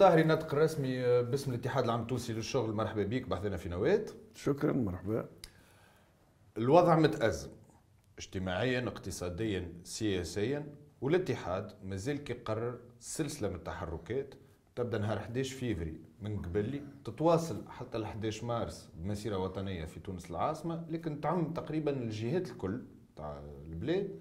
طاهري ناطق رسمي آه، باسم الاتحاد العام التونسي للشغل مرحبا بك بعثنا في نوات شكرا مرحبا الوضع متأزم اجتماعيا اقتصاديا سياسيا والاتحاد مازال كيقرر سلسله من التحركات تبدا نهار 11 فيفري من قبلي تتواصل حتى ل 11 مارس بمسيره وطنيه في تونس العاصمه لكن تعم تقريبا الجهات الكل تاع البلاد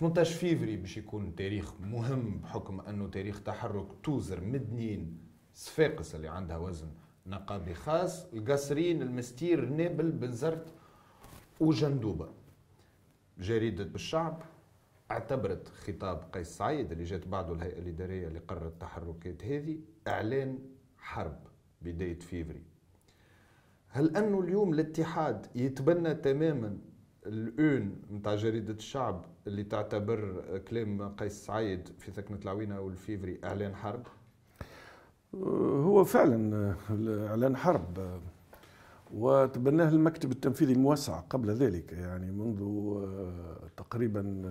18 فيفري باش يكون تاريخ مهم بحكم انه تاريخ تحرك توزر مدنين صفاقس اللي عندها وزن نقابي خاص القصرين المستير نابل بنزرت وجندوبه جريده الشعب اعتبرت خطاب قيس سعيد اللي جات بعده الهيئه الاداريه اللي قررت التحركات هذه اعلان حرب بدايه فيفري هل انه اليوم الاتحاد يتبنى تماما الاون نتاع جريده الشعب اللي تعتبر كلام قيس سعيد في ثكنه العوينه والفيفري اعلان حرب هو فعلا اعلان حرب وتبناه المكتب التنفيذي الموسع قبل ذلك يعني منذ تقريبا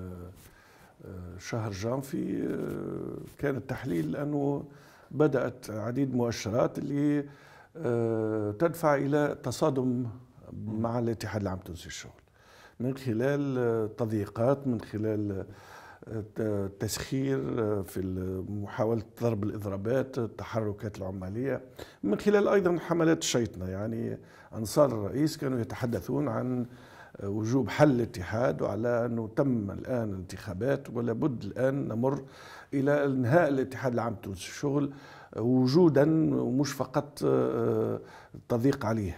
شهر جانفي كان التحليل انه بدات عديد مؤشرات اللي تدفع الى تصادم مع الاتحاد العام التونسي للشغل من خلال آه، تضييقات من خلال التسخير آه، آه، في محاولة ضرب الإضرابات التحركات العمالية من خلال أيضا حملات الشيطنة يعني أنصار الرئيس كانوا يتحدثون عن وجوب حل الاتحاد وعلى أنه تم الآن الانتخابات ولا بد الآن نمر إلى انهاء الاتحاد العام التونسي الشغل وجودا ومش فقط تضييق عليه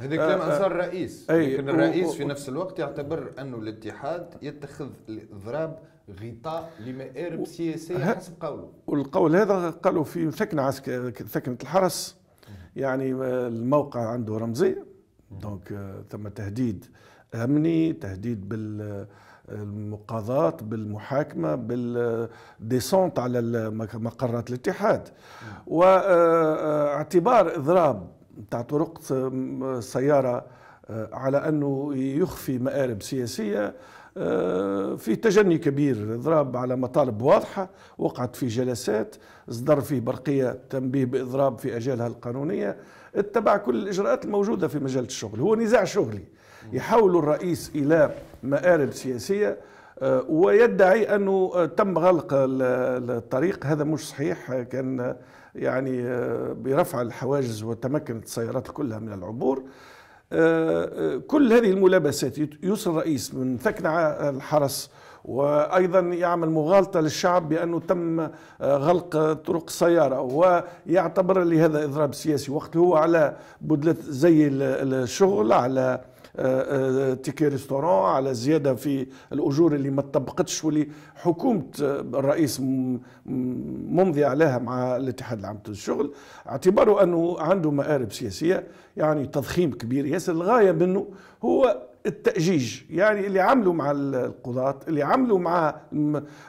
هذا آه، كلام آه. انصار الرئيس أي لكن الرئيس في نفس الوقت يعتبر انه الاتحاد يتخذ الاضراب غطاء لمآرب سياسيه حسب قوله والقول هذا قالوا في ثكنه ثكنه الحرس يعني الموقع عنده رمزيه دونك آه، ثم تهديد امني تهديد بال المقاضاة بالمحاكمة بالديسونت على مقرات الاتحاد واعتبار إضراب نتاع طرق سيارة آه، على أنه يخفي مآرب سياسية آه، في تجني كبير إضراب على مطالب واضحة وقعت في جلسات اصدر فيه برقية تنبيه بإضراب في أجالها القانونية اتبع كل الإجراءات الموجودة في مجال الشغل هو نزاع شغلي يحول الرئيس إلى مآرب سياسية آه، ويدعي أنه تم غلق الطريق هذا مش صحيح كان يعني آه، برفع الحواجز وتمكنت السيارات كلها من العبور آه، آه، كل هذه الملابسات يوصل الرئيس من ثكنة الحرس وايضا يعمل مغالطه للشعب بانه تم غلق طرق السياره ويعتبر لهذا اضراب سياسي وقت هو على بدله زي الشغل على آه، آه، تيكي ريستورون على زياده في الاجور اللي ما طبقتش واللي حكومه آه، الرئيس ممضي عليها مع الاتحاد العام للشغل اعتباره انه عنده مآرب سياسيه يعني تضخيم كبير ياسر الغايه منه هو التأجيج يعني اللي عملوا مع القضاة اللي عملوا مع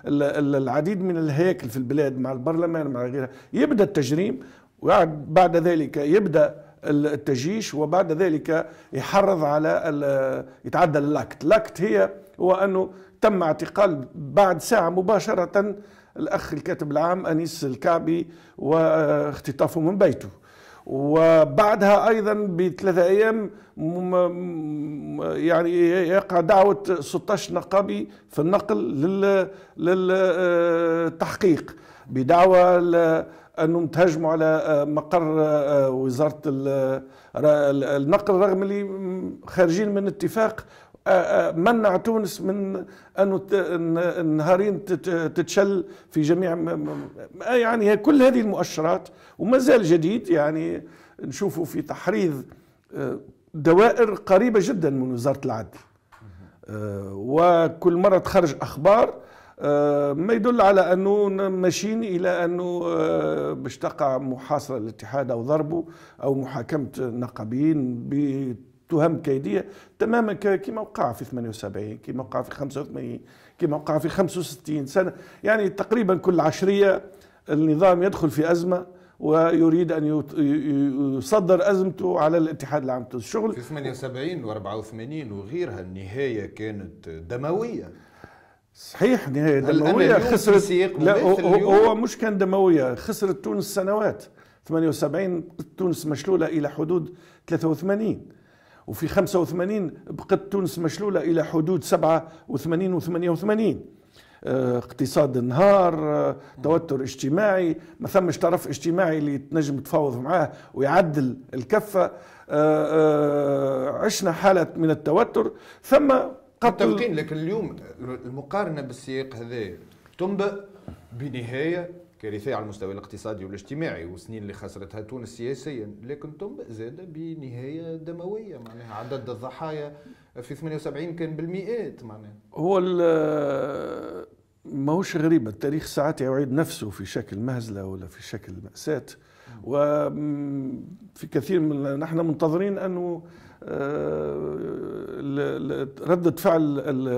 العديد من الهياكل في البلاد مع البرلمان مع غيرها يبدأ التجريم وبعد ذلك يبدأ التجيش وبعد ذلك يحرض على يتعدى اللاكت لاكت هي هو أنه تم اعتقال بعد ساعة مباشرة الأخ الكاتب العام أنيس الكعبي واختطافه من بيته وبعدها ايضا بثلاثة ايام يعني يقع دعوه 16 نقابي في النقل للتحقيق بدعوى انهم تهاجموا على آه، مقر آه، آه، وزاره النقل رغم اللي خارجين من اتفاق منع تونس من انه نهارين تتشل في جميع يعني كل هذه المؤشرات وما زال جديد يعني نشوفه في تحريض دوائر قريبه جدا من وزاره العدل وكل مره تخرج اخبار آه، ما يدل على انه ماشيين الى انه آه، باش تقع محاصره الاتحاد او ضربه او محاكمه النقابيين بتهم كيديه تماما كما وقع في 78 كما وقع في 85 كما وقع في 65 سنه يعني تقريبا كل عشريه النظام يدخل في ازمه ويريد ان يصدر ازمته على الاتحاد العام للشغل في 78 و84 وغيرها النهايه كانت دمويه صحيح نهاية دموية خسرت لا هو مش كان دموية خسرت تونس سنوات 78 تونس مشلولة إلى حدود 83 وفي 85 بقت تونس مشلولة إلى حدود 87 و 88 اقتصاد انهار آه، توتر اجتماعي ما ثمش طرف اجتماعي اللي تنجم تفاوض معاه ويعدل الكفة آه، آه، عشنا حالة من التوتر ثم متفقين لكن اليوم المقارنه بالسياق هذا تنبأ بنهايه كارثيه على المستوى الاقتصادي والاجتماعي والسنين اللي خسرتها تونس سياسيا لكن تنبأ زاد بنهايه دمويه معناها عدد الضحايا في 78 كان بالمئات معناها هو ماهوش غريب التاريخ ساعات يعيد نفسه في شكل مهزله ولا في شكل مأساة وفي كثير من نحن منتظرين انه ردة فعل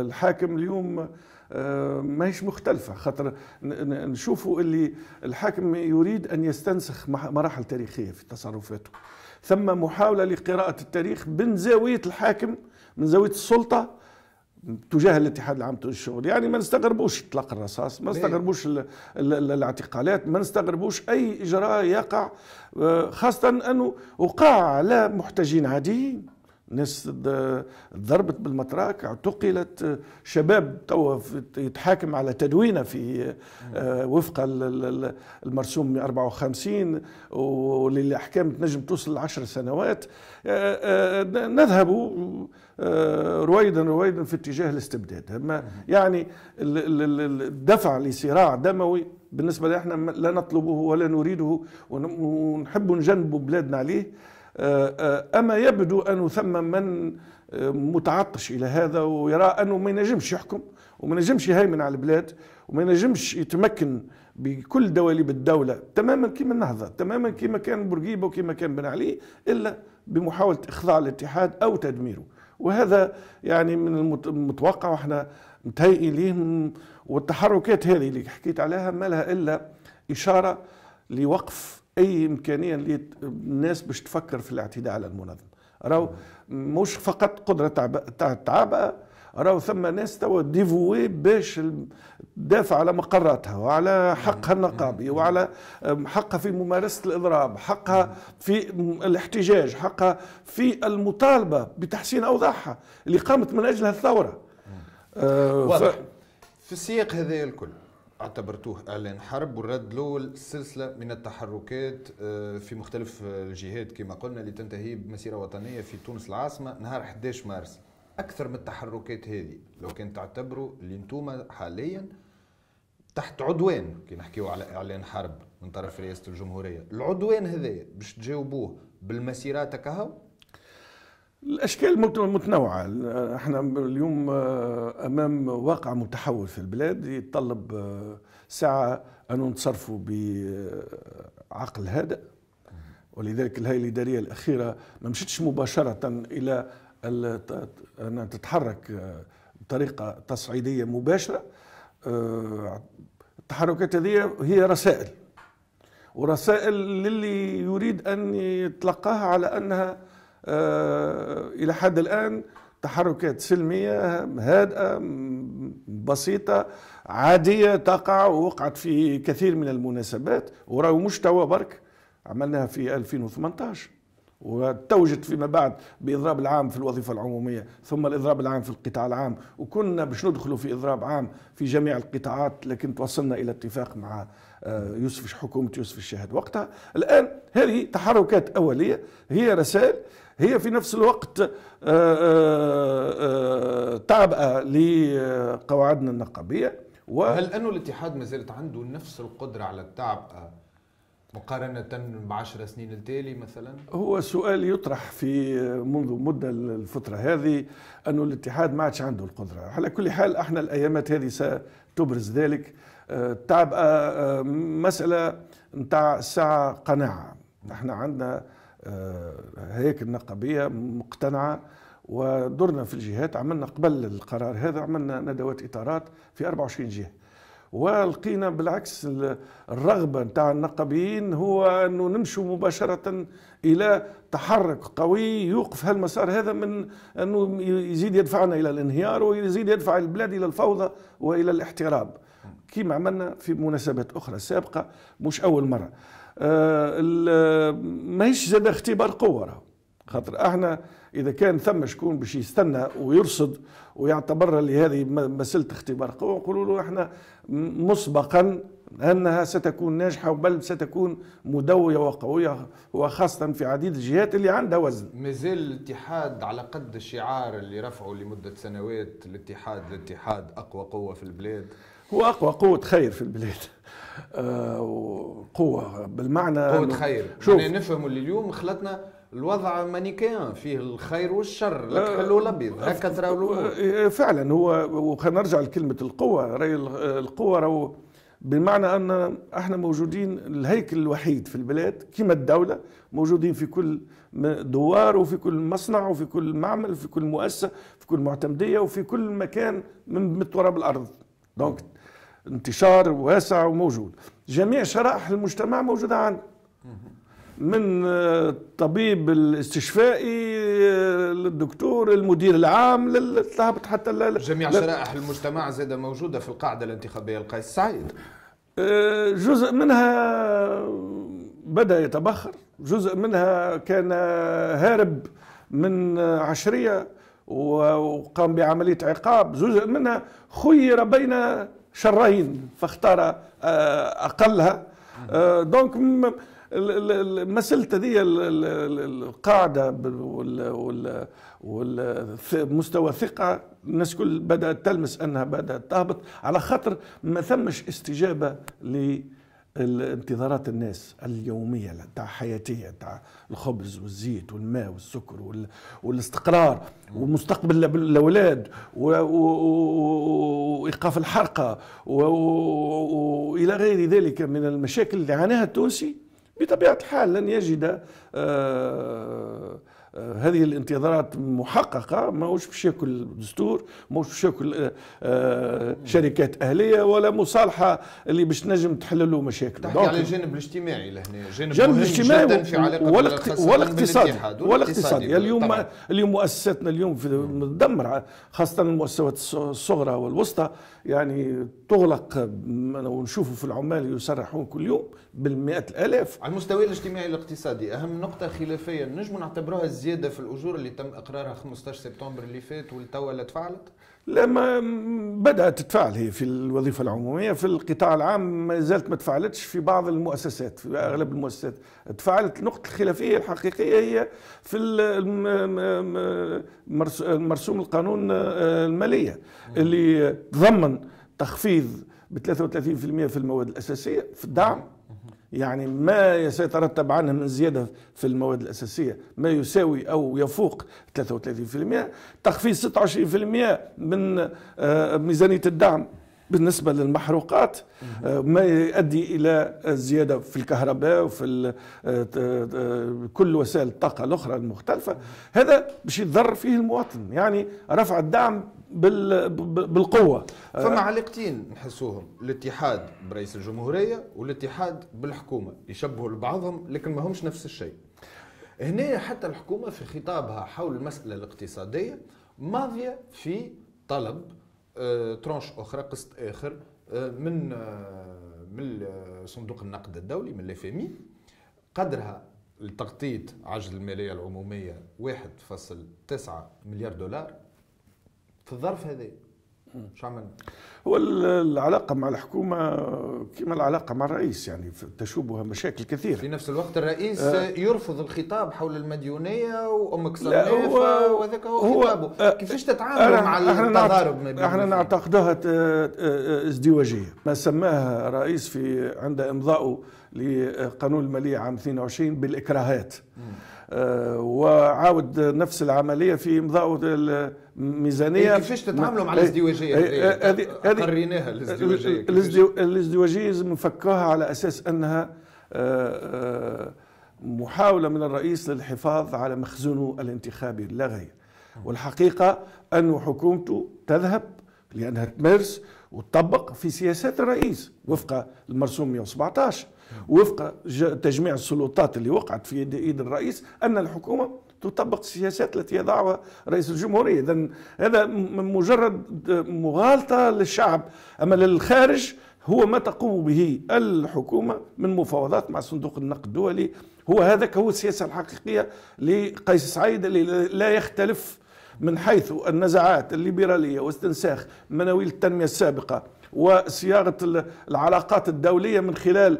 الحاكم اليوم آه، ما هيش مختلفة خطر نشوفوا اللي الحاكم يريد أن يستنسخ مراحل تاريخية في تصرفاته ثم محاولة لقراءة التاريخ من زاوية الحاكم من زاوية السلطة تجاه الاتحاد العام للشغل يعني ما نستغربوش اطلاق الرصاص ما نستغربوش الاعتقالات ما نستغربوش اي اجراء يقع آه، خاصه انه وقع على محتجين عاديين ناس ضربت بالمطراك اعتقلت شباب توا يتحاكم على تدوينه في آه، وفق المرسوم 54 وللاحكام تنجم توصل لعشر سنوات آه، آه، نذهب رويدا رويدا في اتجاه الاستبداد أما يعني الدفع لصراع دموي بالنسبه لنا لا نطلبه ولا نريده ونحب نجنب بلادنا عليه آه، آه، أما يبدو أنه ثم من آه، متعطش إلى هذا ويرى أنه ما ينجمش يحكم وما ينجمش يهيمن على البلاد وما ينجمش يتمكن بكل دواليب الدولة تماما كما النهضة تماما كما كان بورقيبة وكما كان بن علي إلا بمحاولة إخضاع الاتحاد أو تدميره وهذا يعني من المتوقع واحنا متهيئين ليه والتحركات هذه اللي حكيت عليها ما لها إلا إشارة لوقف اي امكانيه اللي الناس باش تفكر في الاعتداء على المنظم راهو مش فقط قدره تعبئه راهو ثم ناس توا ديفوي باش تدافع على مقراتها وعلى حقها النقابي وعلى حقها في ممارسه الاضراب، حقها في الاحتجاج، حقها في المطالبه بتحسين اوضاعها اللي قامت من اجلها الثوره. آه واضح في السياق هذا الكل اعتبرتوه اعلان حرب والرد الاول سلسله من التحركات آه، في مختلف آه، الجهات كما قلنا اللي تنتهي بمسيره وطنيه في تونس العاصمه نهار 11 مارس اكثر من التحركات هذه لو كان تعتبروا اللي انتم حاليا تحت عدوان كي نحكيو على اعلان حرب من طرف رئاسه الجمهوريه العدوان هذايا باش تجاوبوه بالمسيرات كهو الاشكال متنوعه احنا اليوم آه، امام واقع متحول في البلاد يتطلب آه، ساعه ان نتصرفوا بعقل هادئ ولذلك الهيئه الاداريه الاخيره ما مشتش مباشره الى ان تتحرك آه، بطريقه تصعيديه مباشره التحركات هذه هي رسائل ورسائل للي يريد ان يتلقاها على انها آه، الى حد الان تحركات سلميه هادئه بسيطه عاديه تقع ووقعت في كثير من المناسبات وراهو مش توا برك عملناها في 2018 وتوجت فيما بعد باضراب العام في الوظيفه العموميه ثم الاضراب العام في القطاع العام وكنا باش ندخلوا في اضراب عام في جميع القطاعات لكن توصلنا الى اتفاق مع آه، يوسف حكومه يوسف الشاهد وقتها الان هذه تحركات اوليه هي رسائل هي في نفس الوقت آه، آه، آه، تعبئة لقواعدنا النقابيه و... هل انه الاتحاد ما زالت عنده نفس القدره على التعبئه مقارنة بعشر سنين التالي مثلا؟ هو سؤال يطرح في منذ مدة الفترة هذه أن الاتحاد ما عادش عنده القدرة على كل حال احنا الأيامات هذه ستبرز ذلك التعبئة مسألة نتاع ساعة قناعة احنا عندنا آه، هيك النقابية مقتنعة ودرنا في الجهات عملنا قبل القرار هذا عملنا ندوات إطارات في 24 جهة ولقينا بالعكس الرغبة نتاع النقابيين هو أنه نمشوا مباشرة إلى تحرك قوي يوقف هالمسار هذا من أنه يزيد يدفعنا إلى الانهيار ويزيد يدفع البلاد إلى الفوضى وإلى الاحتراب كما عملنا في مناسبات أخرى سابقة مش أول مرة آه، آه، ماهيش زاد اختبار قوه خاطر احنا اذا كان ثم شكون باش يستنى ويرصد ويعتبر لهذه مساله اختبار قوه نقولوا له احنا مسبقا انها ستكون ناجحه بل ستكون مدويه وقويه وخاصه في عديد الجهات اللي عندها وزن. مازال الاتحاد على قد الشعار اللي رفعه لمده سنوات الاتحاد الاتحاد اقوى قوه في البلاد. هو اقوى قوه خير في البلاد آه، قوه بالمعنى قوه خير شوف يعني نفهم اللي اليوم خلطنا الوضع مانيكان فيه الخير والشر لا تحل ولا هكا ترى فعلا هو وخلينا نرجع لكلمه القوه القوه راهو بمعنى ان احنا موجودين الهيكل الوحيد في البلاد كما الدوله موجودين في كل دوار وفي كل مصنع وفي كل معمل وفي كل مؤسسه في كل معتمديه وفي كل مكان من التراب الارض دونك انتشار واسع وموجود جميع شرائح المجتمع موجودة عندنا من آه، الطبيب الاستشفائي آه، للدكتور المدير العام للهبط حتى جميع شرائح المجتمع زاد موجودة في القاعدة الانتخابية القيس سعيد آه، جزء منها بدأ يتبخر جزء منها كان هارب من عشرية وقام بعملية عقاب جزء منها خير بين شرين فاختار آه، اقلها آه، دونك مساله هذه القاعده والمستوى الثقه الناس كل بدات تلمس انها بدات تهبط على خاطر ما ثمش استجابه الانتظارات الناس اليوميه تاع حياتيه تاع الخبز والزيت والماء والسكر وال... والاستقرار ومستقبل الاولاد و... و... وايقاف الحرقه والى غير ذلك من المشاكل اللي عاناها التونسي بطبيعه الحال لن يجد آه هذه الانتظارات محققه ماهوش باش ياكل دستور ماهوش باش ياكل آه، آه، شركات اهليه ولا مصالحه اللي باش تنجم تحللوا مشاكل مشاكله تحكي على الجانب الاجتماعي لهنا جانب, جانب الاجتماعي جدا في علاقه ولا اقتصادي ولا اقتصادي اليوم طبعا. اليوم مؤسساتنا اليوم في مدمره خاصه المؤسسات الصغرى والوسطى يعني تغلق ونشوفوا في العمال يسرحون كل يوم بالمئات الالاف على المستوى الاجتماعي الاقتصادي اهم نقطه خلافيه نجم نعتبروها الزياده في الاجور اللي تم اقرارها 15 سبتمبر اللي فات والتوا لا تفعلت؟ لما بدات تتفعل هي في الوظيفه العموميه في القطاع العام ما زالت ما تفعلتش في بعض المؤسسات في اغلب المؤسسات تفعلت النقطه الخلافيه الحقيقيه هي في مرسوم القانون آه، الماليه اللي تضمن تخفيض ب 33% في المواد الاساسيه في الدعم يعني ما يترتب عنه من زيادة في المواد الأساسية ما يساوي أو يفوق 33% تخفيض 26% من آه، ميزانية الدعم بالنسبة للمحروقات آه، ما يؤدي إلى زيادة في الكهرباء وفي آه، كل وسائل الطاقة الأخرى المختلفة هذا باش يضر فيه المواطن يعني رفع الدعم بالقوه فما آه. علاقتين نحسوهم الاتحاد برئيس الجمهوريه والاتحاد بالحكومه يشبهوا لبعضهم لكن ما همش نفس الشيء هنا حتى الحكومه في خطابها حول المساله الاقتصاديه ماضيه في طلب آه، ترونش اخرى قسط اخر آه، من من صندوق النقد الدولي من الافمي قدرها لتغطيه عجز الماليه العموميه 1.9 مليار دولار في الظرف هذا شو عملنا؟ هو العلاقة مع الحكومة كما العلاقة مع الرئيس يعني تشوبها مشاكل كثيرة في نفس الوقت الرئيس آه يرفض الخطاب حول المديونية وأمك سلافة وهذاك هو, هو خطابه آه كيفاش تتعامل مع التضارب ما بين احنا نعتقدها آه، آه، ازدواجية ما سماها الرئيس في عند إمضائه لقانون المالية عام 22 بالإكراهات مم. آه، وعاود نفس العمليه في امضاء الميزانيه إيه، كيفاش تتعاملوا مع إيه، الازدواجيه إيه، هذه قريناها الازدواجيه الازدواجيه لازم نفكرها على اساس انها آه، آه، محاوله من الرئيس للحفاظ على مخزونه الانتخابي لا غير والحقيقه أن حكومته تذهب لأنها تمارس وتطبق في سياسات الرئيس وفق المرسوم 117 وفق تجميع السلطات اللي وقعت في يد, الرئيس أن الحكومة تطبق السياسات التي يضعها رئيس الجمهورية إذا هذا مجرد مغالطة للشعب أما للخارج هو ما تقوم به الحكومة من مفاوضات مع صندوق النقد الدولي هو هذا هو السياسة الحقيقية لقيس سعيد اللي لا يختلف من حيث النزعات الليبرالية واستنساخ مناويل التنمية السابقة وصياغة العلاقات الدولية من خلال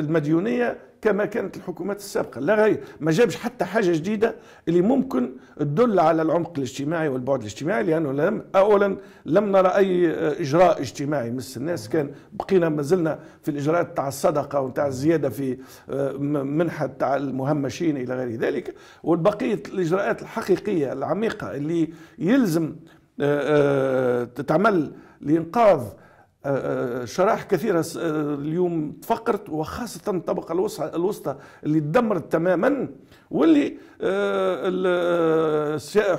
المديونية كما كانت الحكومات السابقة لا غير ما جابش حتى حاجة جديدة اللي ممكن تدل على العمق الاجتماعي والبعد الاجتماعي لأنه لم أولا لم نرى أي إجراء اجتماعي مس الناس كان بقينا ما زلنا في الإجراءات تاع الصدقة وتاع الزيادة في آه، منحة تاع المهمشين إلى غير ذلك والبقية الإجراءات الحقيقية العميقة اللي يلزم آه، آه، تتعمل لإنقاذ آه، آه، شرائح كثيرة آه، اليوم تفقرت وخاصة الطبقة الوسطى اللي تدمرت تماما واللي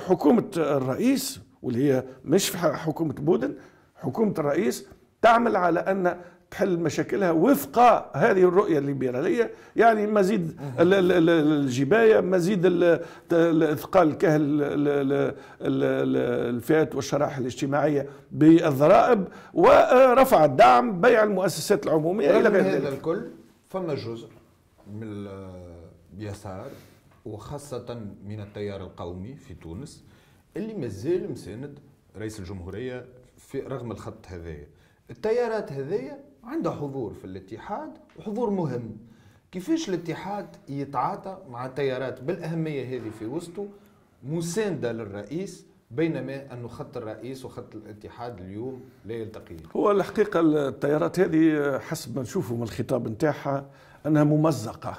حكومة الرئيس واللي هي مش حكومة بودن حكومة الرئيس تعمل على أن تحل مشاكلها وفق هذه الرؤيه الليبراليه يعني مزيد الجبايه مزيد اثقال كهل الفئات والشرائح الاجتماعيه بالضرائب ورفع الدعم بيع المؤسسات العموميه الى غير هذا الكل فما جزء من اليسار وخاصه من التيار القومي في تونس اللي مازال مساند رئيس الجمهوريه في رغم الخط هذايا التيارات هذيه عنده حضور في الاتحاد وحضور مهم كيفاش الاتحاد يتعاطى مع التيارات بالاهميه هذه في وسطه مسانده للرئيس بينما انه خط الرئيس وخط الاتحاد اليوم لا يلتقيان. هو الحقيقه التيارات هذه حسب ما نشوفه من الخطاب نتاعها انها ممزقه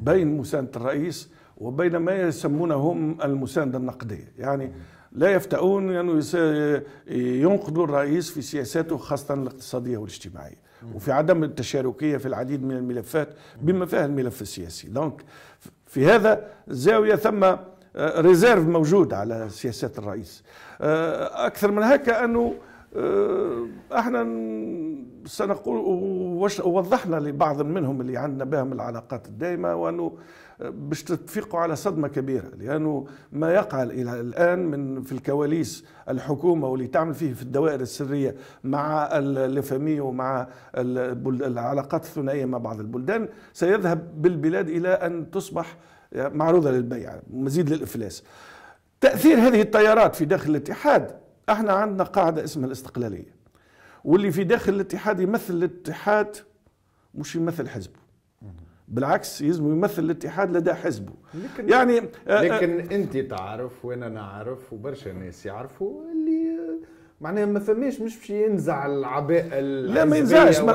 بين مسانده الرئيس وبين ما يسمونه هم المسانده النقديه، يعني لا يفتؤون أنه يعني ينقضوا الرئيس في سياساته خاصة الاقتصادية والاجتماعية وفي عدم التشاركية في العديد من الملفات بما فيها الملف السياسي دونك في هذا الزاوية ثم ريزيرف آه، موجود على سياسات الرئيس آه، أكثر من هكا أنه آه، احنا سنقول ووضحنا لبعض منهم اللي عندنا بهم العلاقات الدائمه وانه باش تفيقوا على صدمه كبيره لانه ما يقع الى الان من في الكواليس الحكومه واللي تعمل فيه في الدوائر السريه مع الفامي ومع العلاقات الثنائيه مع بعض البلدان سيذهب بالبلاد الى ان تصبح معروضه للبيع مزيد للافلاس تاثير هذه التيارات في داخل الاتحاد احنا عندنا قاعدة اسمها الاستقلالية واللي في داخل الاتحاد يمثل الاتحاد مش يمثل حزبه بالعكس يلزم يمثل الاتحاد لدى حزبه لكن يعني آه، لكن آه، انت تعرف وانا نعرف وبرشا ناس يعرفوا معناها ما فماش مش باش ينزع العباء لا ما ينزعش لم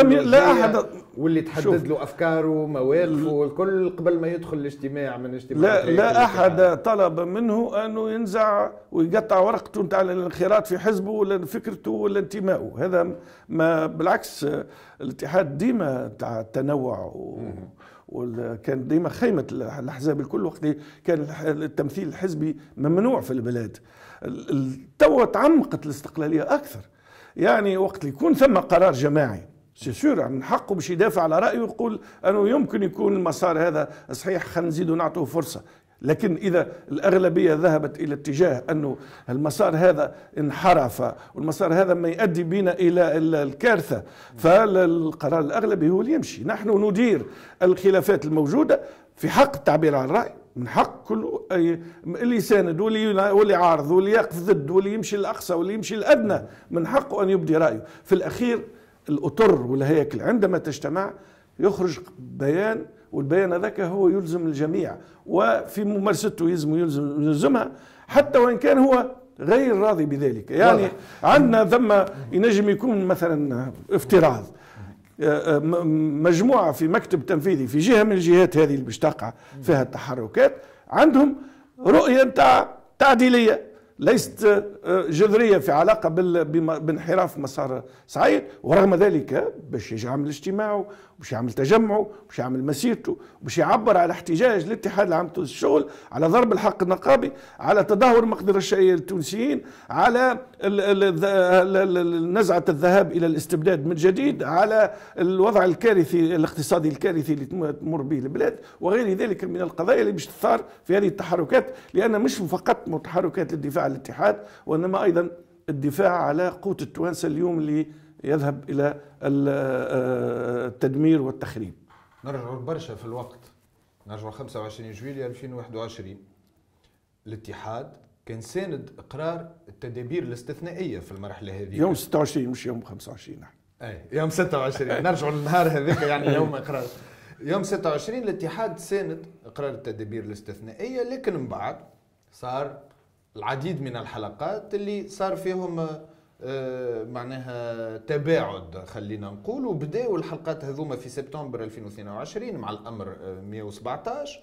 لم لا احد واللي تحدد له افكاره مواقفه والكل قبل ما يدخل الاجتماع من اجتماع لا لا احد طلب منه انه ينزع ويقطع ورقته نتاع الانخراط في حزبه ولا فكرته ولا انتمائه هذا ما بالعكس الاتحاد ديما تاع التنوع و... وكان ديما خيمه الاحزاب الكل وقت كان التمثيل الحزبي ممنوع في البلاد توا تعمقت الاستقلاليه اكثر يعني وقت يكون ثم قرار جماعي سي سور يعني من حقه باش يدافع على رايه ويقول انه يمكن يكون المسار هذا صحيح خلينا نزيدوا نعطوه فرصه لكن اذا الاغلبيه ذهبت الى اتجاه انه المسار هذا انحرف والمسار هذا ما يؤدي بنا الى الكارثه فالقرار الاغلبي هو اللي يمشي نحن ندير الخلافات الموجوده في حق التعبير عن الراي من حق كل أي اللي يساند واللي واللي عارض واللي يقف ضد واللي يمشي الاقصى واللي يمشي الادنى من حقه ان يبدي رايه في الاخير الاطر والهياكل عندما تجتمع يخرج بيان والبيان هذاك هو يلزم الجميع وفي ممارسته يلزم يلزم يلزمها حتى وان كان هو غير راضي بذلك يعني عندنا ثم ينجم يكون مثلا افتراض آه، آه، مجموعه في مكتب تنفيذي في جهه من الجهات هذه اللي باش تقع فيها التحركات عندهم رؤية نتاع تعديلية ليست آه، جذرية في علاقة بانحراف مسار سعيد ورغم ذلك باش يجي عمل اجتماع باش يعمل تجمعه باش يعمل مسيرته باش يعبر على احتجاج الاتحاد العام تونس الشغل على ضرب الحق النقابي على تدهور مقدرة الشيء التونسيين على نزعة الذهاب إلى الاستبداد من جديد على الوضع الكارثي الاقتصادي الكارثي اللي تمر به البلاد وغير ذلك من القضايا اللي باش تثار في هذه التحركات لأن مش فقط متحركات للدفاع عن الاتحاد وإنما أيضا الدفاع على قوت التوانسة اليوم اللي يذهب الى آه، آه، التدمير والتخريب نرجع برشا في الوقت نرجع 25 جويلية 2021 الاتحاد كان ساند اقرار التدابير الاستثنائيه في المرحله هذه يوم 26 مش يوم 25 نحن اي يوم 26 نرجع للنهار هذاك يعني يوم اقرار يوم 26 الاتحاد ساند اقرار التدابير الاستثنائيه لكن من بعد صار العديد من الحلقات اللي صار فيهم آه، معناها تباعد خلينا نقول وبداو الحلقات هذوما في سبتمبر 2022 مع الامر 117 آه،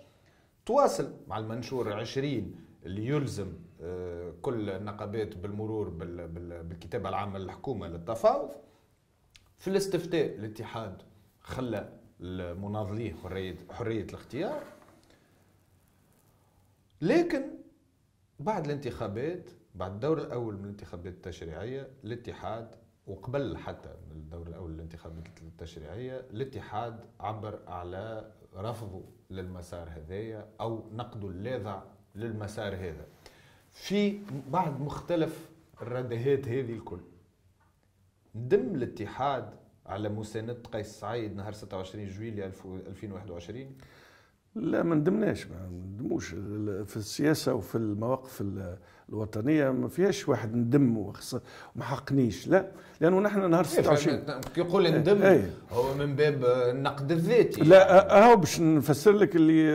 تواصل مع المنشور 20 اللي يلزم آه، كل النقابات بالمرور بالكتابه العامه للحكومه للتفاوض في الاستفتاء الاتحاد خلى المناضليه حريه حريه الاختيار لكن بعد الانتخابات بعد الدور الاول من الانتخابات التشريعيه الاتحاد وقبل حتى من الدور الاول للانتخابات التشريعيه الاتحاد عبر على رفضه للمسار هذايا او نقده اللاذع للمسار هذا في بعد مختلف الردهات هذه الكل ندم الاتحاد على مساندة قيس سعيد نهار 26 جويلية 2021 لا ما ندمناش ما ندموش في السياسه وفي المواقف الوطنيه ما فيهاش واحد ندم وما حقنيش لا لانه نحن نهار 26 كي يقول إيه، ندم ايه هو من باب النقد الذاتي لا هو باش نفسر لك اللي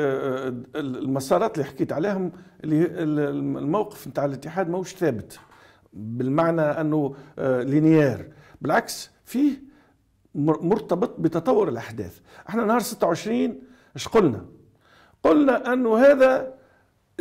المسارات اللي حكيت عليهم اللي الموقف نتاع الاتحاد ماهوش ثابت بالمعنى انه آه، لينيير بالعكس فيه مرتبط بتطور الاحداث احنا نهار 26 اش قلنا قلنا أنه هذا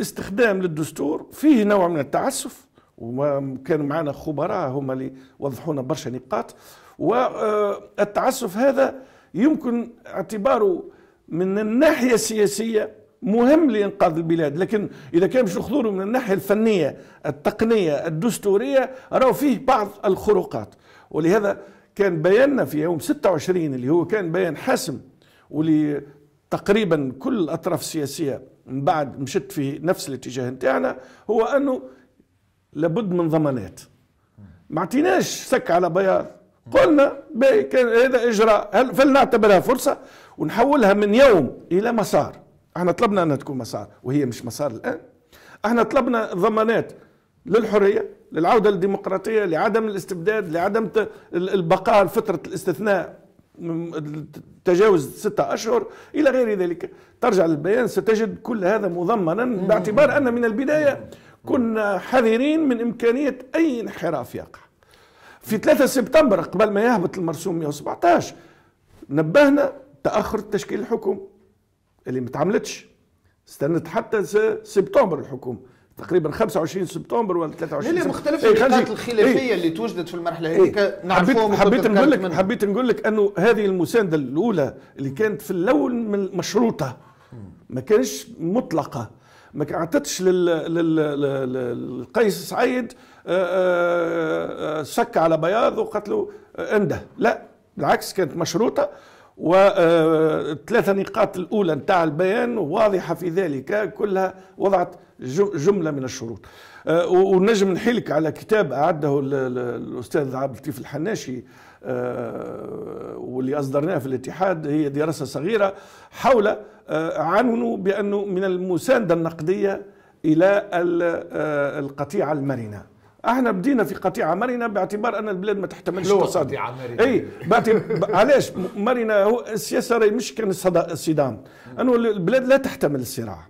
استخدام للدستور فيه نوع من التعسف وكان معنا خبراء هم اللي وضحونا برشا نقاط والتعسف هذا يمكن اعتباره من الناحية السياسية مهم لإنقاذ البلاد لكن إذا كان باش نخذوله من الناحية الفنية التقنية الدستورية راهو فيه بعض الخروقات ولهذا كان بياننا في يوم 26 اللي هو كان بيان حاسم واللي تقريبا كل الأطراف السياسية من بعد مشت في نفس الاتجاه نتاعنا هو أنه لابد من ضمانات ما اعطيناش سك على بياض قلنا كان هذا اجراء هل فلنعتبرها فرصه ونحولها من يوم الى مسار احنا طلبنا انها تكون مسار وهي مش مسار الان احنا طلبنا ضمانات للحريه للعوده للديمقراطيه لعدم الاستبداد لعدم البقاء لفتره الاستثناء تجاوز ستة أشهر إلى غير ذلك ترجع للبيان ستجد كل هذا مضمنا باعتبار أن من البداية كنا حذرين من إمكانية أي انحراف يقع في 3 سبتمبر قبل ما يهبط المرسوم 117 نبهنا تأخر تشكيل الحكم اللي ما تعملتش استنت حتى سبتمبر الحكومة تقريبا 25 سبتمبر ولا 23 سبتمبر مختلف إيه النقاط الخلافيه إيه اللي توجدت في المرحله هذيك إيه حبيت, حبيت نقول لك حبيت نقول لك انه هذه المسانده الاولى اللي كانت في الاول من مشروطه ما كانش مطلقه ما اعطتش للقيس سعيد آه، آه، آه، سك على بياض وقتله انده لا بالعكس كانت مشروطه والثلاثة آه، نقاط الأولى نتاع البيان واضحة في ذلك كلها وضعت جملة من الشروط آه، ونجم نحيلك على كتاب أعده الأستاذ عبد اللطيف الحناشي آه، واللي أصدرناه في الاتحاد هي دراسة صغيرة حول عنونه بأنه من المساندة النقدية إلى القطيعة المرنة احنا بدينا في قطيعه مرنه باعتبار ان البلاد ما تحتملش تصادم اي علاش مرنه هو السياسه راهي مش كان الصدام انه البلاد لا تحتمل الصراع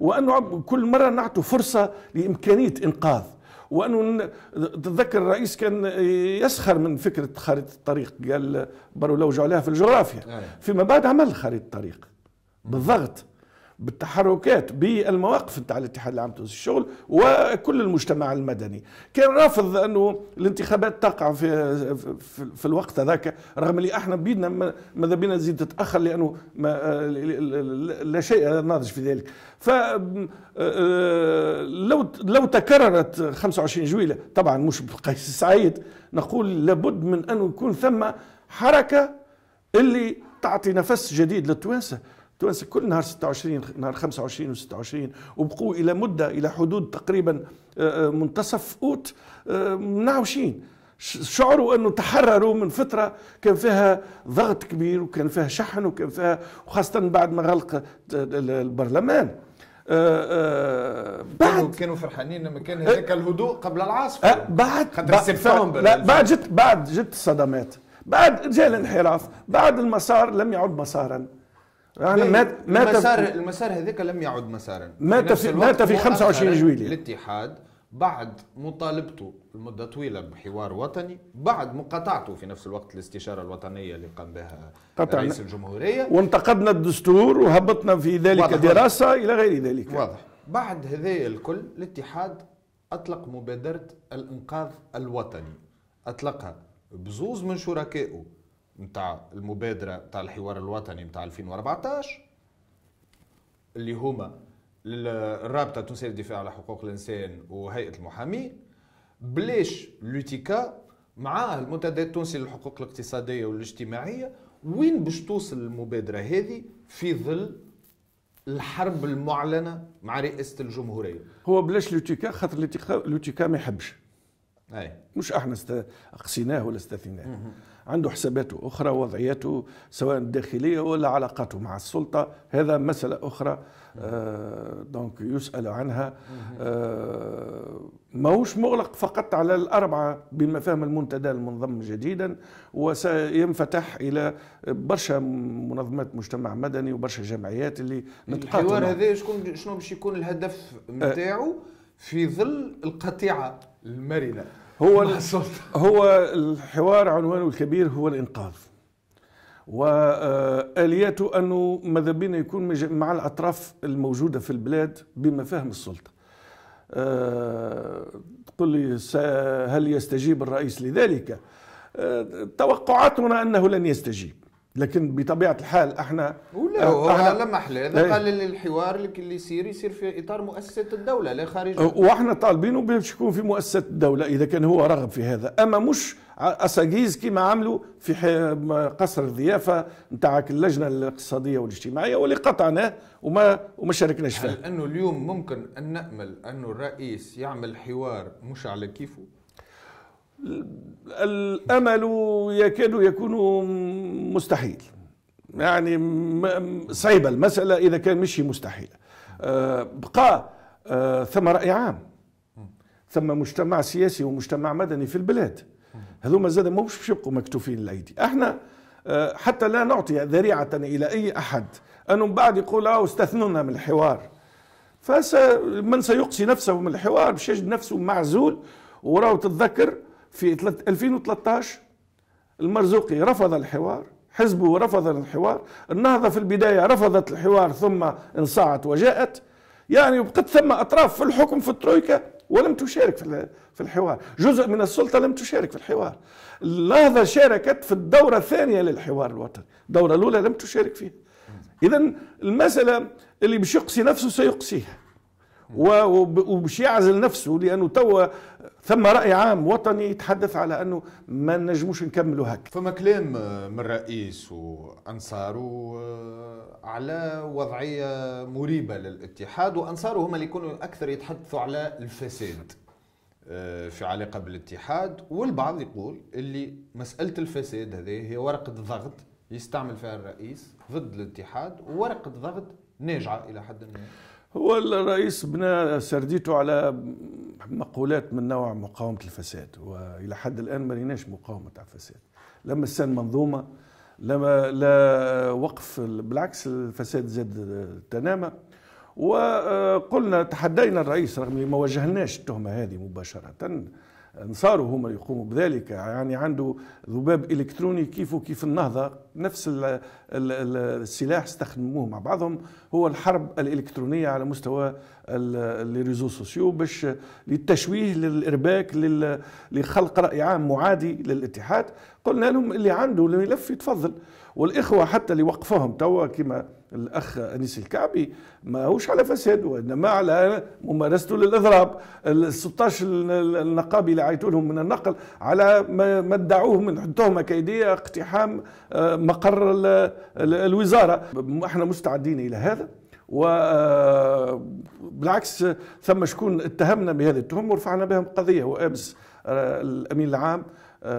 وانه كل مره نعطوا فرصه لامكانيه انقاذ وانه تتذكر الرئيس كان يسخر من فكره خريطه الطريق قال برو لوجوا عليها في الجغرافيا فيما بعد عمل خريطه الطريق بالضغط بالتحركات بالمواقف نتاع الاتحاد العام التونسي للشغل وكل المجتمع المدني كان رافض انه الانتخابات تقع في في, في الوقت هذاك رغم اللي احنا بيدنا ماذا بينا تزيد تتاخر لانه ما لا شيء ناضج في ذلك ف آه، آه، لو لو تكررت 25 جويلة طبعا مش بقيس سعيد نقول لابد من انه يكون ثم حركه اللي تعطي نفس جديد للتوانسه تونس كل نهار 26 نهار 25 و26 وبقوا الى مده الى حدود تقريبا آه، آه، منتصف اوت آه، منعوشين شعروا انه تحرروا من فتره كان فيها ضغط كبير وكان فيها شحن وكان فيها وخاصه بعد ما غلق البرلمان آه آه بعد كانوا فرحانين لما كان هذاك الهدوء قبل العاصفه آه بعد خاطر لا بعد جت بعد جت الصدمات بعد جاء الانحراف بعد المسار لم يعد مسارا انا مات مات المسار في المسار هذاك لم يعد مسارا مات في, في مات في 25 جويلية الاتحاد بعد مطالبته لمدة طويلة بحوار وطني بعد مقاطعته في نفس الوقت الاستشارة الوطنية اللي قام بها رئيس الجمهورية وانتقدنا الدستور وهبطنا في ذلك واضح دراسة واضح. إلى غير ذلك واضح بعد هذا الكل الاتحاد أطلق مبادرة الإنقاذ الوطني أطلقها بزوز من شركائه نتاع المبادره نتاع الحوار الوطني نتاع 2014 اللي هما الرابطه التونسيه للدفاع على حقوق الانسان وهيئه المحامي بلاش لوتيكا مع المنتدى التونسي للحقوق الاقتصاديه والاجتماعيه وين باش توصل المبادره هذه في ظل الحرب المعلنه مع رئاسه الجمهوريه هو بلاش لوتيكا خاطر لوتيكا ما يحبش أي. مش احنا است... اقصيناه ولا استثيناه عنده حساباته اخرى وضعيته سواء الداخليه ولا علاقاته مع السلطه هذا مساله اخرى آه دونك يسال عنها آه ماهوش مغلق فقط على الاربعه بما فهم المنتدى المنظم جديدا وسينفتح الى برشا منظمات مجتمع مدني وبرشا جمعيات اللي نتقاتل الحوار هذا شكون شنو باش يكون الهدف نتاعو في ظل القطيعه المرنه هو هو الحوار عنوانه الكبير هو الانقاذ والياته آه، انه ماذا بينا يكون مع الاطراف الموجوده في البلاد بما فهم السلطه تقول آه، لي هل يستجيب الرئيس لذلك آه، توقعاتنا انه لن يستجيب لكن بطبيعه الحال احنا ولا آه، هو لمح هذا إيه. قال الحوار اللي يصير يصير في اطار مؤسسه الدوله لا خارج واحنا طالبينه باش يكون في مؤسسه الدوله اذا كان هو راغب في هذا اما مش اساقيز كما عملوا في قصر الضيافه نتاعك اللجنه الاقتصاديه والاجتماعيه واللي قطعناه وما وما شاركناش فيه هل انه اليوم ممكن ان نامل انه الرئيس يعمل حوار مش على كيفه الامل يكاد يكون مستحيل يعني صعيبه المساله اذا كان مش مستحيله آه، بقى آه، ثم راي عام ثم مجتمع سياسي ومجتمع مدني في البلاد هذوما زاد ما مش يبقوا مكتوفين الايدي احنا آه، حتى لا نعطي ذريعه الى اي احد انه بعد يقول اه استثنونا من الحوار فمن سيقصي نفسه من الحوار باش يجد نفسه معزول وراه تتذكر في 2013 المرزوقي رفض الحوار حزبه رفض الحوار النهضة في البداية رفضت الحوار ثم انصاعت وجاءت يعني بقت ثم أطراف في الحكم في الترويكا ولم تشارك في الحوار جزء من السلطة لم تشارك في الحوار النهضة شاركت في الدورة الثانية للحوار الوطني الدورة الأولى لم تشارك فيها إذا المسألة اللي باش يقصي نفسه سيقصيها وباش يعزل نفسه لأنه توا ثم راي عام وطني يتحدث على انه ما نجموش نكملوا هكا فما كلام آه، من الرئيس وانصاره على وضعيه مريبه للاتحاد وانصاره هما اللي يكونوا اكثر يتحدثوا على الفساد آه، في علاقه بالاتحاد والبعض يقول اللي مساله الفساد هذه هي ورقه ضغط يستعمل فيها الرئيس ضد الاتحاد وورقه ضغط ناجعه الى حد ما هو الرئيس بنى سرديته على مقولات من نوع مقاومة الفساد وإلى حد الآن ما ريناش مقاومة على الفساد لا مسان منظومة لما لا وقف بالعكس الفساد زاد تنامى وقلنا تحدينا الرئيس رغم ما وجهناش التهمة هذه مباشرة انصاره هما اللي يقوموا بذلك يعني عنده ذباب الكتروني كيفه كيف النهضه نفس الـ الـ الـ السلاح استخدموه مع بعضهم هو الحرب الالكترونيه على مستوى لي ريزو سوسيو باش للتشويه للارباك لخلق راي عام معادي للاتحاد قلنا لهم اللي عنده الملف يتفضل والاخوه حتى اللي وقفوهم توا كما الاخ انيس الكعبي ما هوش على فساد وانما على ممارسته للاضراب ال 16 النقابي اللي عيطوا لهم من النقل على ما ادعوه من تهمه كيديه اقتحام آه، مقر الوزاره احنا مستعدين الى هذا و آه، بالعكس ثم شكون اتهمنا بهذه التهم ورفعنا بهم قضيه وامس آه، الامين العام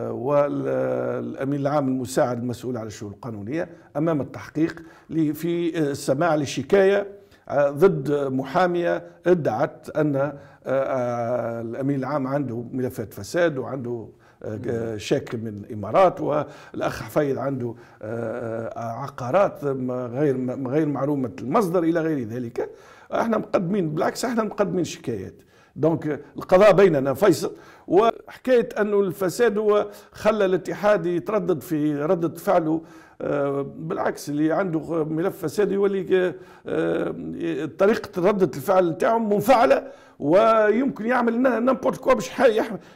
والامين العام المساعد المسؤول على الشؤون القانونيه امام التحقيق في السماع لشكايه ضد محاميه ادعت ان آه، الامين العام عنده ملفات فساد وعنده آه، شاك من الامارات والاخ حفيظ عنده آه، عقارات غير غير معلومه المصدر الى غير ذلك احنا مقدمين بالعكس احنا مقدمين شكايات دونك euh, القضاء بيننا فيصل وحكايه انه الفساد هو خلى الاتحاد يتردد في رده فعله آه، بالعكس اللي عنده ملف فساد يولي آه، آه، طريقه رده الفعل نتاعهم منفعله ويمكن يعمل نامبورت كوا باش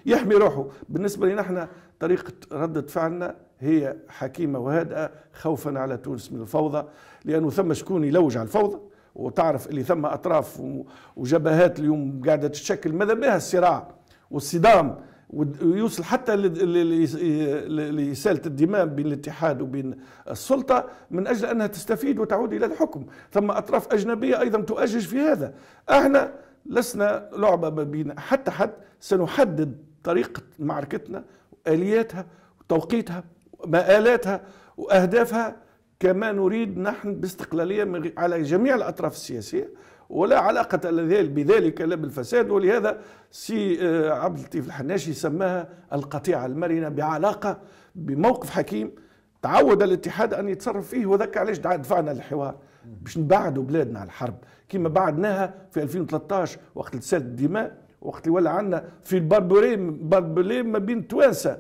يحمي روحه بالنسبه لنا احنا طريقه رده فعلنا هي حكيمه وهادئه خوفا على تونس من الفوضى لانه ثم شكون يلوج على الفوضى وتعرف اللي ثم اطراف وجبهات اليوم قاعده تتشكل ماذا بها الصراع والصدام ويوصل حتى لسالة الدماء بين الاتحاد وبين السلطة من أجل أنها تستفيد وتعود إلى الحكم ثم أطراف أجنبية أيضا تؤجج في هذا احنا لسنا لعبة بين حتى حد سنحدد طريقة معركتنا وآلياتها وتوقيتها مآلاتها وأهدافها كما نريد نحن باستقلالية على جميع الأطراف السياسية ولا علاقة بذلك لا بالفساد ولهذا سي آه، عبد اللطيف الحناشي سماها القطيعة المرنة بعلاقة بموقف حكيم تعود الاتحاد أن يتصرف فيه وذاك علاش دفعنا للحوار باش نبعدوا بلادنا على الحرب كما بعدناها في 2013 وقت سالت الدماء وقت اللي ولى عندنا في البربوريم بربريم ما بين توانسه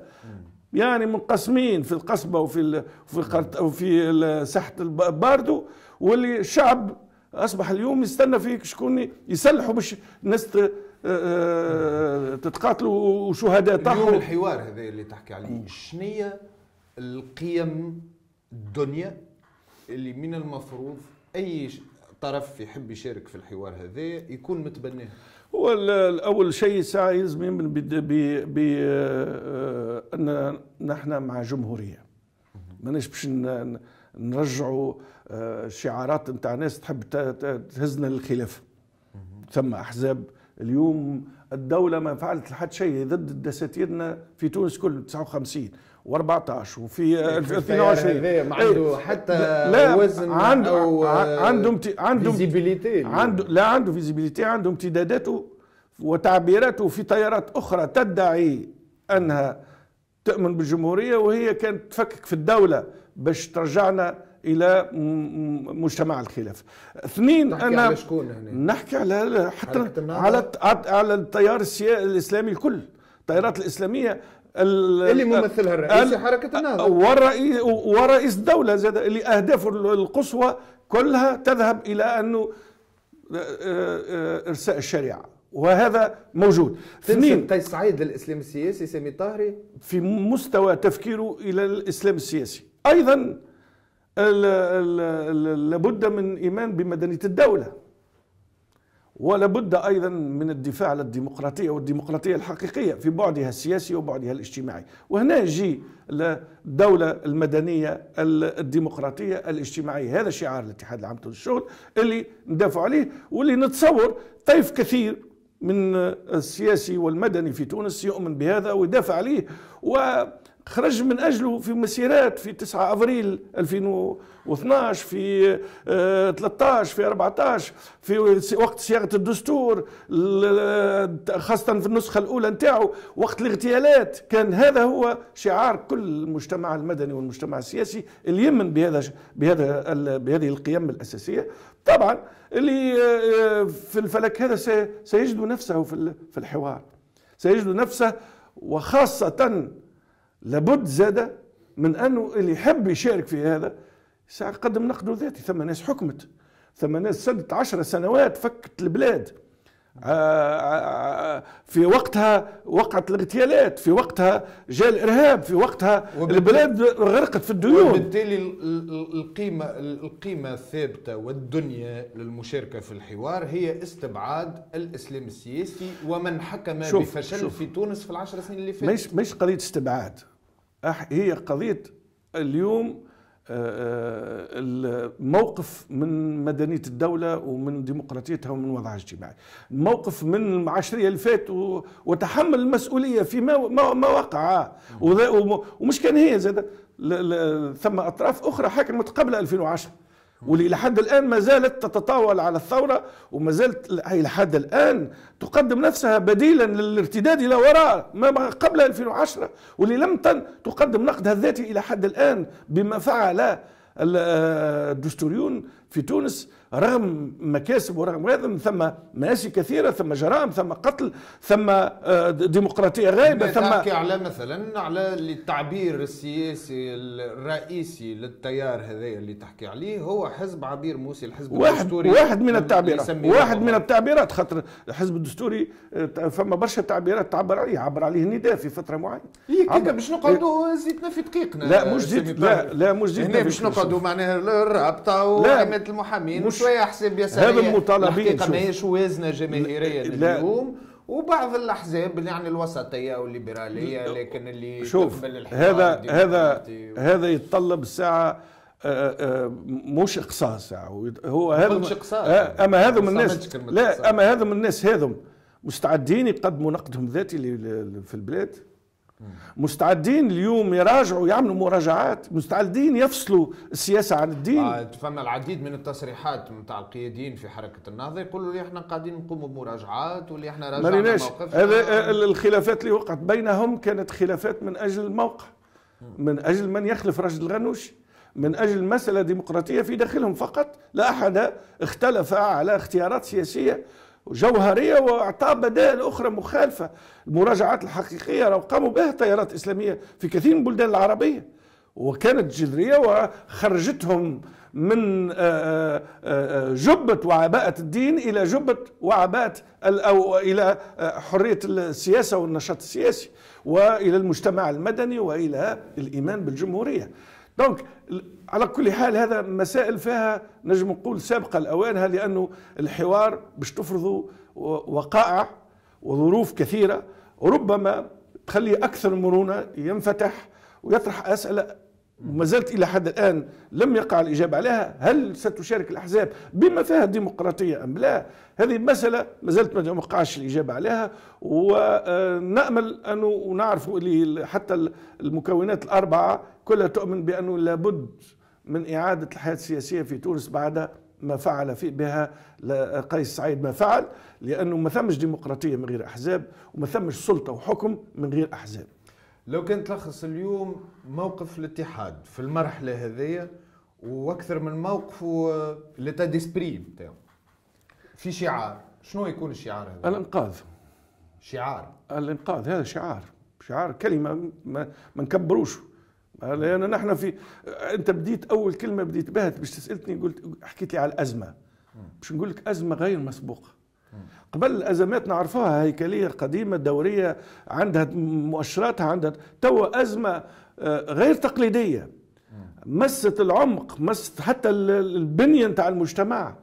يعني منقسمين في القصبة وفي في القرط وفي ساحة الباردو واللي الشعب أصبح اليوم يستنى فيك شكون يسلحوا باش الناس آه، آه، تتقاتلوا وشهداء طاحوا اليوم الحوار هذا اللي تحكي عليه شنية القيم الدنيا اللي من المفروض أي طرف يحب يشارك في الحوار هذا يكون متبناه هو اول شيء ساعه يلزم بان نحن مع جمهوريه ماناش باش نرجعوا آه، شعارات نتاع ناس تحب تهزنا للخلاف ثم احزاب اليوم الدولة ما فعلت لحد شيء ضد دساتيرنا في تونس كل 59 و14 وفي 2020 ما إيه. عنده حتى لا وزن عنده او عندهم عنده فيزيبيليتي عنده لا عنده فيزيبيليتي عنده امتداداته وتعبيراته في تيارات اخرى تدعي انها تؤمن بالجمهوريه وهي كانت تفكك في الدوله باش ترجعنا الى مجتمع الخلاف اثنين نحكي انا على شكون نحكي على حتى على على, على التيار الاسلامي الكل التيارات الاسلاميه اللي ممثلها الرئيس حركه النهضه ورئيس ورئيس دوله زاد اللي اهدافه القصوى كلها تذهب الى انه آه، آه، ارساء الشريعه وهذا موجود اثنين قيس سعيد للاسلام السياسي سامي الطاهري في مستوى تفكيره الى الاسلام السياسي ايضا لابد من ايمان بمدنيه الدوله ولا بد ايضا من الدفاع على الديمقراطيه والديمقراطيه الحقيقيه في بعدها السياسي وبعدها الاجتماعي وهنا يجي الدوله المدنيه الديمقراطيه الاجتماعيه هذا شعار الاتحاد العام للشغل اللي ندافع عليه واللي نتصور طيف كثير من السياسي والمدني في تونس يؤمن بهذا ويدافع عليه و خرج من أجله في مسيرات في 9 ابريل 2012 في 13 آه، في 14 في وقت صياغة الدستور خاصة في النسخة الأولى نتاعو وقت الاغتيالات كان هذا هو شعار كل المجتمع المدني والمجتمع السياسي اللي يمن بهذا بهذا بهذه القيم الأساسية طبعا اللي آه، في الفلك هذا سيجد نفسه في الحوار سيجد نفسه وخاصة لابد زادة من أنه اللي يحب يشارك في هذا ساعة قدم نقده ذاتي ثم ناس حكمت ثم ناس سدت عشر سنوات فكت البلاد آه، آه، في وقتها وقعت الاغتيالات في وقتها جاء الارهاب في وقتها البلاد غرقت في الديون وبالتالي القيمه القيمه الثابته والدنيا للمشاركه في الحوار هي استبعاد الاسلام السياسي ومن حكم شوف بفشل شوف في تونس في العشر سنين اللي فاتت مش مش قضيه استبعاد هي قضيه اليوم آه، آه، الموقف من مدنيه الدوله ومن ديمقراطيتها ومن وضعها الاجتماعي موقف من العشريه اللي وتحمل المسؤوليه في ما وقع ومش كان هي زادة ثم اطراف اخرى حكمت قبل 2010 واللي لحد الآن ما زالت تتطاول على الثورة وما زالت لحد الآن تقدم نفسها بديلا للارتداد إلى وراء ما قبل 2010 واللي لم تن تقدم نقدها الذاتي إلى حد الآن بما فعل آه، الدستوريون في تونس رغم مكاسب ورغم هذا ثم مآسي كثيرة ثم جرائم ثم قتل ثم آه، ديمقراطية غايبة ثم تحكي على مثلا على التعبير السياسي الرئيسي للتيار هذايا اللي تحكي عليه هو حزب عبير موسي الحزب واحد الدستوري واحد من التعبيرات واحد من التعبيرات خاطر الحزب الدستوري آه، فما برشا تعبيرات تعبر عليه عبر عليه نداء في فترة معينة هيك إيه، باش نقعدوا إيه. زيتنا في دقيقنا لا مش زيت لا لا مش زيتنا هنا باش نقعدوا معناها الرابطة وحماية المحامين شويه احزاب يساريه هذا المطالبين الحقيقه ماهيش وزنه جماهيريه اليوم وبعض الاحزاب يعني الوسطيه والليبراليه لكن اللي شوف هذا هذا هذا يتطلب الساعه آه، آه، آه، مش اقصاص هو هذا اما من الناس لا اما من الناس هذم مستعدين يقدموا نقدهم ذاتي في البلاد مستعدين اليوم يراجعوا يعملوا مراجعات مستعدين يفصلوا السياسه عن الدين آه تفهم العديد من التصريحات نتاع القياديين في حركه النهضه يقولوا لي احنا قاعدين نقوم بمراجعات واللي احنا راجعنا موقفنا هذا الخلافات اللي وقعت بينهم كانت خلافات من اجل الموقع من اجل من يخلف رشد الغنوشي من اجل مساله ديمقراطيه في داخلهم فقط لا احد اختلف على اختيارات سياسيه جوهرية وإعطاء بدائل أخرى مخالفة المراجعات الحقيقية لو قاموا بها طيارات إسلامية في كثير من البلدان العربية وكانت جذرية وخرجتهم من آه، آه، آه، جبة وعباءة الدين إلى جبة وعباءة أو إلى حرية السياسة والنشاط السياسي وإلى المجتمع المدني وإلى الإيمان بالجمهورية دونك على كل حال هذا مسائل فيها نجم نقول سابقة لأوانها لأنه الحوار باش تفرضوا وقائع وظروف كثيرة ربما تخلي أكثر مرونة ينفتح ويطرح أسئلة ما زالت الى حد الان لم يقع الاجابه عليها هل ستشارك الاحزاب بما فيها الديمقراطيه ام لا هذه مساله ما زالت ما وقعش الاجابه عليها ونامل انه نعرف اللي حتى المكونات الاربعه كلها تؤمن بانه لابد من إعادة الحياة السياسية في تونس بعد ما فعل في بها قيس سعيد ما فعل لأنه ما ثمش ديمقراطية من غير أحزاب وما ثمش سلطة وحكم من غير أحزاب لو كان تلخص اليوم موقف الاتحاد في المرحلة هذية وأكثر من موقفه لتا ديسبري في شعار شنو يكون الشعار هذا؟ الإنقاذ شعار الإنقاذ هذا شعار شعار كلمة ما, ما نكبروش لان نحن في انت بديت اول كلمه بديت بها باش تسالتني قلت حكيت لي على الازمه باش نقول لك ازمه غير مسبوقه قبل الازمات نعرفوها هيكليه قديمه دوريه عندها مؤشراتها عندها توا ازمه آه، غير تقليديه مست العمق مست حتى البنيه نتاع المجتمع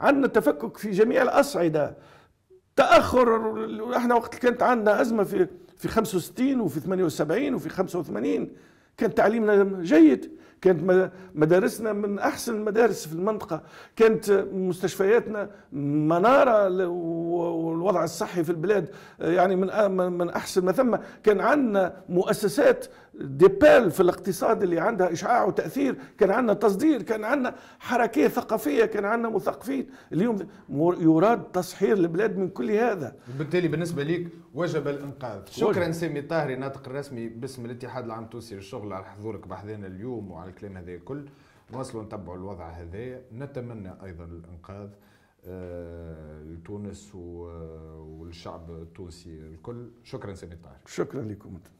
عندنا تفكك في جميع الاصعده تاخر احنا وقت كانت عندنا ازمه في في 65 وفي 78 وفي 85 كان تعليمنا جيد كانت مدارسنا من احسن المدارس في المنطقه كانت مستشفياتنا مناره والوضع الصحي في البلاد يعني من من احسن ما ثم كان عندنا مؤسسات ديبال في الاقتصاد اللي عندها إشعاع وتأثير كان عندنا تصدير كان عندنا حركية ثقافية كان عندنا مثقفين اليوم يراد تصحير البلاد من كل هذا بالتالي بالنسبة ليك وجب الإنقاذ شكرا سامي طاهري الناطق الرسمي باسم الاتحاد العام التونسي للشغل على حضورك بحذنا اليوم وعلى الكلام هذا كل نواصلوا نتبعوا الوضع هذايا نتمنى أيضا الإنقاذ آه، لتونس آه، والشعب التونسي الكل شكرا سامي طاهري شكرا لكم